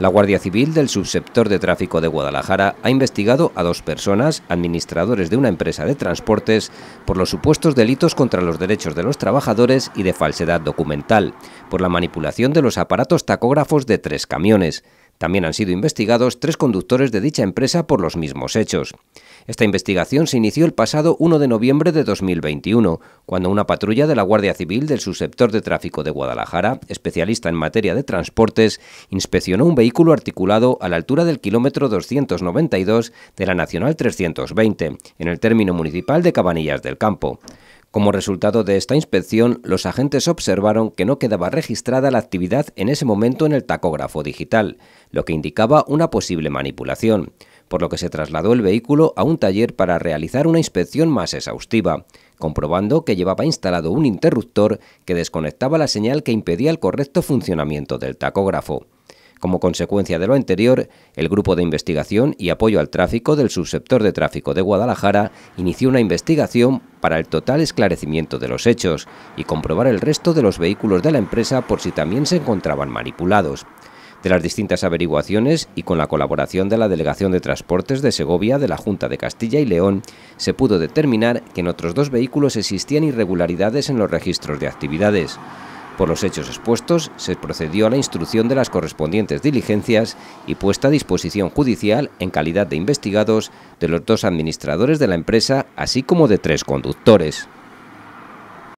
La Guardia Civil del Subsector de Tráfico de Guadalajara ha investigado a dos personas, administradores de una empresa de transportes, por los supuestos delitos contra los derechos de los trabajadores y de falsedad documental, por la manipulación de los aparatos tacógrafos de tres camiones. También han sido investigados tres conductores de dicha empresa por los mismos hechos. Esta investigación se inició el pasado 1 de noviembre de 2021, cuando una patrulla de la Guardia Civil del subsector de tráfico de Guadalajara, especialista en materia de transportes, inspeccionó un vehículo articulado a la altura del kilómetro 292 de la Nacional 320, en el término municipal de Cabanillas del Campo. Como resultado de esta inspección, los agentes observaron que no quedaba registrada la actividad en ese momento en el tacógrafo digital, lo que indicaba una posible manipulación, por lo que se trasladó el vehículo a un taller para realizar una inspección más exhaustiva, comprobando que llevaba instalado un interruptor que desconectaba la señal que impedía el correcto funcionamiento del tacógrafo. Como consecuencia de lo anterior, el Grupo de Investigación y Apoyo al Tráfico del Subsector de Tráfico de Guadalajara inició una investigación para el total esclarecimiento de los hechos y comprobar el resto de los vehículos de la empresa por si también se encontraban manipulados. De las distintas averiguaciones y con la colaboración de la Delegación de Transportes de Segovia de la Junta de Castilla y León, se pudo determinar que en otros dos vehículos existían irregularidades en los registros de actividades. Por los hechos expuestos, se procedió a la instrucción de las correspondientes diligencias y puesta a disposición judicial, en calidad de investigados, de los dos administradores de la empresa, así como de tres conductores.